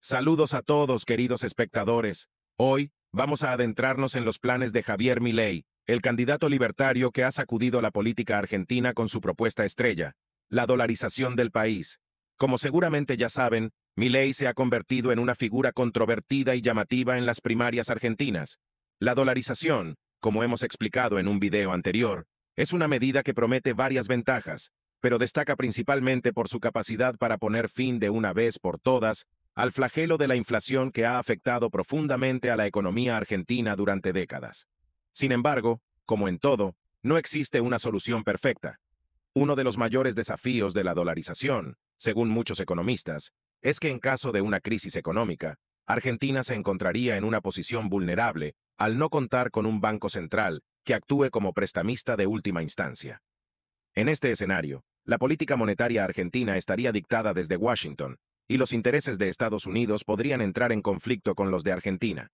Saludos a todos, queridos espectadores. Hoy, vamos a adentrarnos en los planes de Javier Milei, el candidato libertario que ha sacudido la política argentina con su propuesta estrella, la dolarización del país. Como seguramente ya saben, Milei se ha convertido en una figura controvertida y llamativa en las primarias argentinas. La dolarización, como hemos explicado en un video anterior, es una medida que promete varias ventajas, pero destaca principalmente por su capacidad para poner fin de una vez por todas al flagelo de la inflación que ha afectado profundamente a la economía argentina durante décadas. Sin embargo, como en todo, no existe una solución perfecta. Uno de los mayores desafíos de la dolarización, según muchos economistas, es que en caso de una crisis económica, Argentina se encontraría en una posición vulnerable al no contar con un banco central que actúe como prestamista de última instancia. En este escenario, la política monetaria argentina estaría dictada desde Washington, y los intereses de Estados Unidos podrían entrar en conflicto con los de Argentina.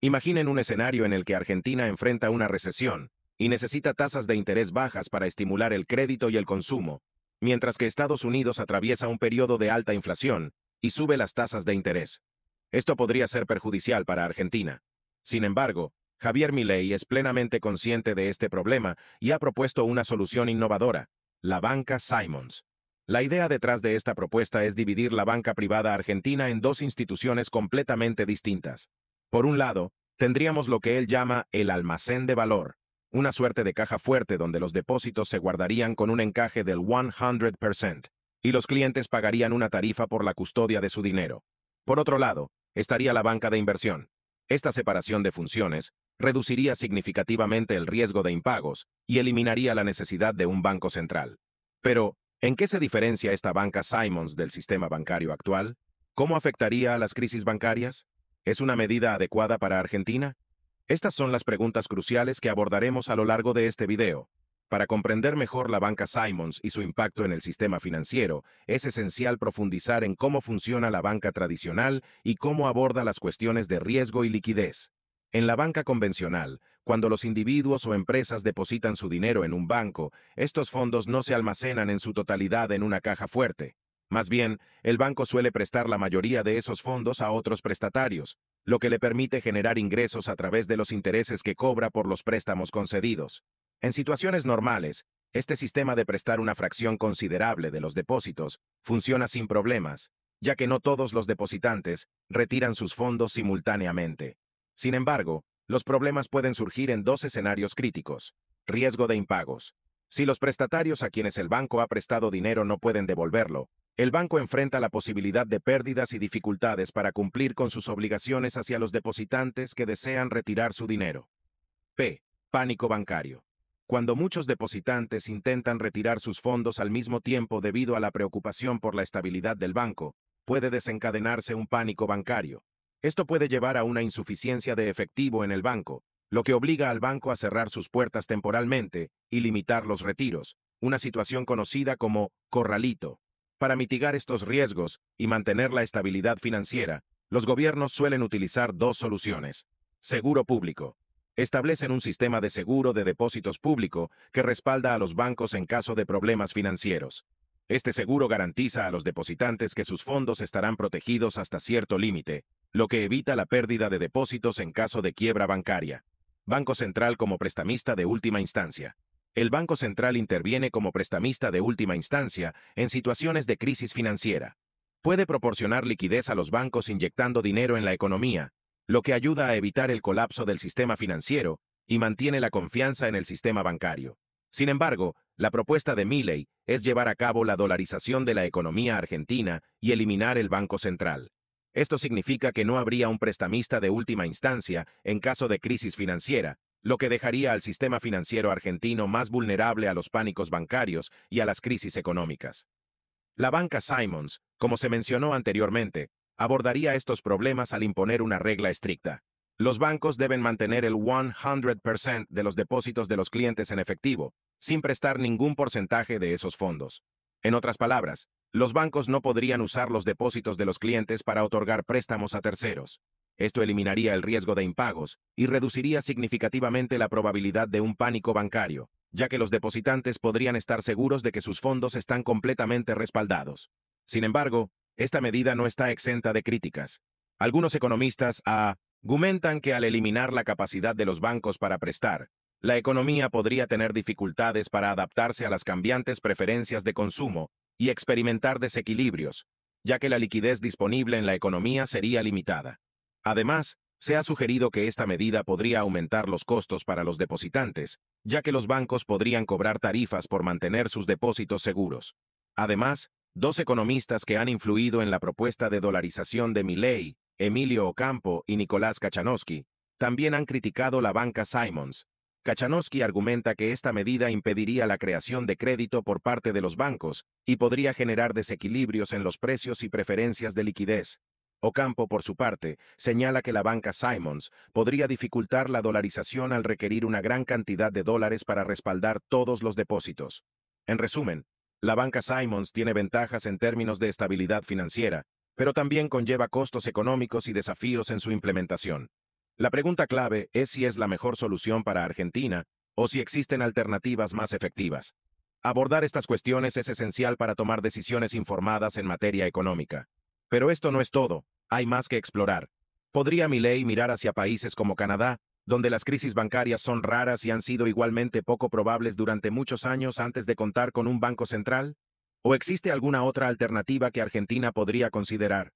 Imaginen un escenario en el que Argentina enfrenta una recesión y necesita tasas de interés bajas para estimular el crédito y el consumo, mientras que Estados Unidos atraviesa un periodo de alta inflación y sube las tasas de interés. Esto podría ser perjudicial para Argentina. Sin embargo, Javier Milei es plenamente consciente de este problema y ha propuesto una solución innovadora, la banca Simons. La idea detrás de esta propuesta es dividir la banca privada argentina en dos instituciones completamente distintas. Por un lado, tendríamos lo que él llama el almacén de valor, una suerte de caja fuerte donde los depósitos se guardarían con un encaje del 100%, y los clientes pagarían una tarifa por la custodia de su dinero. Por otro lado, estaría la banca de inversión. Esta separación de funciones reduciría significativamente el riesgo de impagos y eliminaría la necesidad de un banco central. Pero, ¿En qué se diferencia esta banca Simons del sistema bancario actual? ¿Cómo afectaría a las crisis bancarias? ¿Es una medida adecuada para Argentina? Estas son las preguntas cruciales que abordaremos a lo largo de este video. Para comprender mejor la banca Simons y su impacto en el sistema financiero, es esencial profundizar en cómo funciona la banca tradicional y cómo aborda las cuestiones de riesgo y liquidez. En la banca convencional, cuando los individuos o empresas depositan su dinero en un banco, estos fondos no se almacenan en su totalidad en una caja fuerte. Más bien, el banco suele prestar la mayoría de esos fondos a otros prestatarios, lo que le permite generar ingresos a través de los intereses que cobra por los préstamos concedidos. En situaciones normales, este sistema de prestar una fracción considerable de los depósitos funciona sin problemas, ya que no todos los depositantes retiran sus fondos simultáneamente. Sin embargo, los problemas pueden surgir en dos escenarios críticos. Riesgo de impagos. Si los prestatarios a quienes el banco ha prestado dinero no pueden devolverlo, el banco enfrenta la posibilidad de pérdidas y dificultades para cumplir con sus obligaciones hacia los depositantes que desean retirar su dinero. P. Pánico bancario. Cuando muchos depositantes intentan retirar sus fondos al mismo tiempo debido a la preocupación por la estabilidad del banco, puede desencadenarse un pánico bancario, esto puede llevar a una insuficiencia de efectivo en el banco, lo que obliga al banco a cerrar sus puertas temporalmente y limitar los retiros, una situación conocida como corralito. Para mitigar estos riesgos y mantener la estabilidad financiera, los gobiernos suelen utilizar dos soluciones. Seguro público. Establecen un sistema de seguro de depósitos público que respalda a los bancos en caso de problemas financieros. Este seguro garantiza a los depositantes que sus fondos estarán protegidos hasta cierto límite, lo que evita la pérdida de depósitos en caso de quiebra bancaria. Banco Central como prestamista de última instancia. El Banco Central interviene como prestamista de última instancia en situaciones de crisis financiera. Puede proporcionar liquidez a los bancos inyectando dinero en la economía, lo que ayuda a evitar el colapso del sistema financiero y mantiene la confianza en el sistema bancario. Sin embargo, la propuesta de Milley es llevar a cabo la dolarización de la economía argentina y eliminar el Banco Central. Esto significa que no habría un prestamista de última instancia en caso de crisis financiera, lo que dejaría al sistema financiero argentino más vulnerable a los pánicos bancarios y a las crisis económicas. La banca Simons, como se mencionó anteriormente, abordaría estos problemas al imponer una regla estricta. Los bancos deben mantener el 100% de los depósitos de los clientes en efectivo, sin prestar ningún porcentaje de esos fondos. En otras palabras, los bancos no podrían usar los depósitos de los clientes para otorgar préstamos a terceros. Esto eliminaría el riesgo de impagos y reduciría significativamente la probabilidad de un pánico bancario, ya que los depositantes podrían estar seguros de que sus fondos están completamente respaldados. Sin embargo, esta medida no está exenta de críticas. Algunos economistas ah, argumentan que al eliminar la capacidad de los bancos para prestar, la economía podría tener dificultades para adaptarse a las cambiantes preferencias de consumo y experimentar desequilibrios, ya que la liquidez disponible en la economía sería limitada. Además, se ha sugerido que esta medida podría aumentar los costos para los depositantes, ya que los bancos podrían cobrar tarifas por mantener sus depósitos seguros. Además, dos economistas que han influido en la propuesta de dolarización de Milley, Emilio Ocampo y Nicolás Kachanowski, también han criticado la banca Simons, Kachanowski argumenta que esta medida impediría la creación de crédito por parte de los bancos y podría generar desequilibrios en los precios y preferencias de liquidez. Ocampo, por su parte, señala que la banca Simons podría dificultar la dolarización al requerir una gran cantidad de dólares para respaldar todos los depósitos. En resumen, la banca Simons tiene ventajas en términos de estabilidad financiera, pero también conlleva costos económicos y desafíos en su implementación. La pregunta clave es si es la mejor solución para Argentina o si existen alternativas más efectivas. Abordar estas cuestiones es esencial para tomar decisiones informadas en materia económica. Pero esto no es todo, hay más que explorar. ¿Podría ley mirar hacia países como Canadá, donde las crisis bancarias son raras y han sido igualmente poco probables durante muchos años antes de contar con un banco central? ¿O existe alguna otra alternativa que Argentina podría considerar?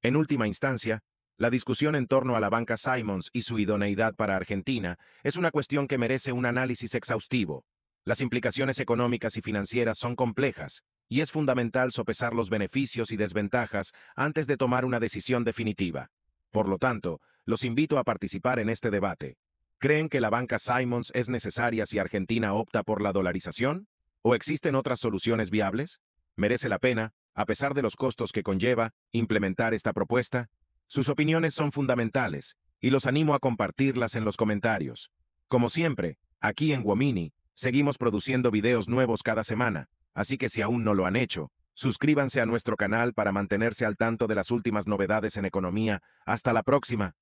En última instancia, la discusión en torno a la banca Simons y su idoneidad para Argentina es una cuestión que merece un análisis exhaustivo. Las implicaciones económicas y financieras son complejas, y es fundamental sopesar los beneficios y desventajas antes de tomar una decisión definitiva. Por lo tanto, los invito a participar en este debate. ¿Creen que la banca Simons es necesaria si Argentina opta por la dolarización? ¿O existen otras soluciones viables? ¿Merece la pena, a pesar de los costos que conlleva, implementar esta propuesta? Sus opiniones son fundamentales, y los animo a compartirlas en los comentarios. Como siempre, aquí en Womini, seguimos produciendo videos nuevos cada semana, así que si aún no lo han hecho, suscríbanse a nuestro canal para mantenerse al tanto de las últimas novedades en economía. Hasta la próxima.